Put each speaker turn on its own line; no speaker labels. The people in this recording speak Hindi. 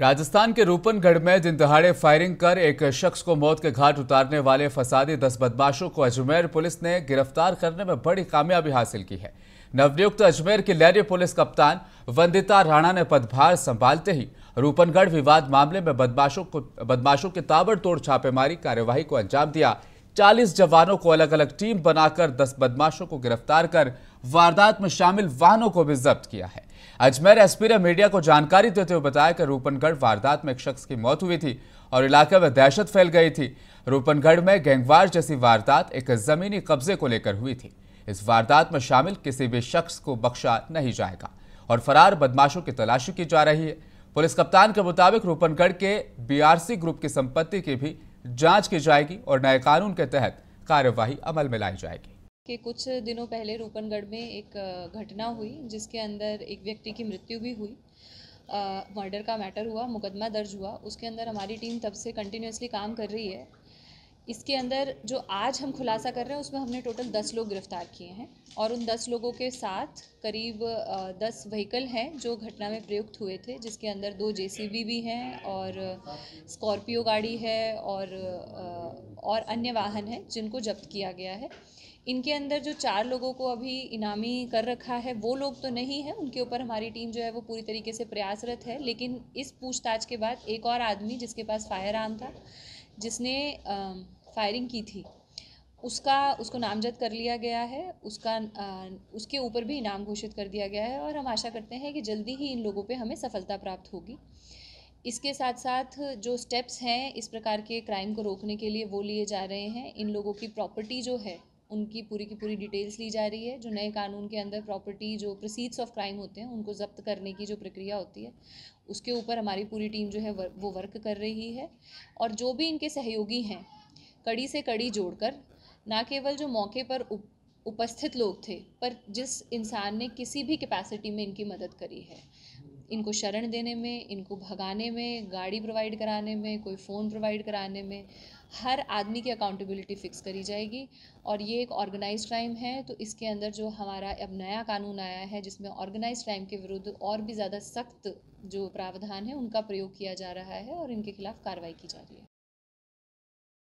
राजस्थान के रूपनगढ़ में दिन दहाड़े फायरिंग कर एक शख्स को मौत के घाट उतारने वाले फसादी दस बदमाशों को अजमेर पुलिस ने गिरफ्तार करने में बड़ी कामयाबी हासिल की है नवनियुक्त अजमेर की लहरी पुलिस कप्तान वंदिता राणा ने पदभार संभालते ही रूपनगढ़ विवाद मामले में बदमाशों को बदमाशों की ताबड़तोड़ छापेमारी कार्यवाही को अंजाम दिया चालीस जवानों को अलग अलग टीम बनाकर दस बदमाशों को गिरफ्तार कर वारदात में शामिल वाहनों को भी जब्त किया है अजमेर एसपी ने मीडिया को जानकारी देते हुए बताया कि रूपनगढ़ वारदात में एक शख्स की मौत हुई थी और इलाके में दहशत फैल गई थी रूपनगढ़ में गैंगवार जैसी वारदात एक जमीनी कब्जे को लेकर हुई थी इस वारदात में शामिल किसी भी शख्स को बख्शा नहीं जाएगा और फरार बदमाशों की तलाशी की जा रही है पुलिस कप्तान के मुताबिक रूपनगढ़ के बीआरसी ग्रुप की संपत्ति की भी जांच की जाएगी और नए कानून के तहत कार्यवाही अमल में लाई जाएगी
कि कुछ दिनों पहले रूपनगढ़ में एक घटना हुई जिसके अंदर एक व्यक्ति की मृत्यु भी हुई मर्डर का मैटर हुआ मुकदमा दर्ज हुआ उसके अंदर हमारी टीम तब से कंटिन्यूसली काम कर रही है इसके अंदर जो आज हम खुलासा कर रहे हैं उसमें हमने टोटल दस लोग गिरफ्तार किए हैं और उन दस लोगों के साथ करीब दस व्हीकल हैं जो घटना में प्रयुक्त हुए थे जिसके अंदर दो जेसीबी भी हैं और स्कॉर्पियो गाड़ी है और और अन्य वाहन हैं जिनको जब्त किया गया है इनके अंदर जो चार लोगों को अभी इनामी कर रखा है वो लोग तो नहीं है उनके ऊपर हमारी टीम जो है वो पूरी तरीके से प्रयासरत है लेकिन इस पूछताछ के बाद एक और आदमी जिसके पास फायर आर्म था जिसने फायरिंग की थी उसका उसको नामजद कर लिया गया है उसका आ, उसके ऊपर भी इनाम घोषित कर दिया गया है और हम आशा करते हैं कि जल्दी ही इन लोगों पे हमें सफलता प्राप्त होगी इसके साथ साथ जो स्टेप्स हैं इस प्रकार के क्राइम को रोकने के लिए वो लिए जा रहे हैं इन लोगों की प्रॉपर्टी जो है उनकी पूरी की पूरी डिटेल्स ली जा रही है जो नए कानून के अंदर प्रॉपर्टी जो प्रोसीड्स ऑफ क्राइम होते हैं उनको जब्त करने की जो प्रक्रिया होती है उसके ऊपर हमारी पूरी टीम जो है वो वर्क कर रही है और जो भी इनके सहयोगी हैं कड़ी से कड़ी जोड़कर ना केवल जो मौके पर उप, उपस्थित लोग थे पर जिस इंसान ने किसी भी कैपेसिटी में इनकी मदद करी है इनको शरण देने में इनको भगाने में गाड़ी प्रोवाइड कराने में कोई फ़ोन प्रोवाइड कराने में हर आदमी की अकाउंटेबिलिटी फ़िक्स करी जाएगी और ये एक ऑर्गेनाइज क्राइम है तो इसके अंदर जो हमारा अब नया कानून आया है जिसमें ऑर्गेनाइज क्राइम के विरुद्ध और भी ज़्यादा सख्त जो प्रावधान है उनका प्रयोग किया जा रहा है और इनके खिलाफ कार्रवाई की जा रही है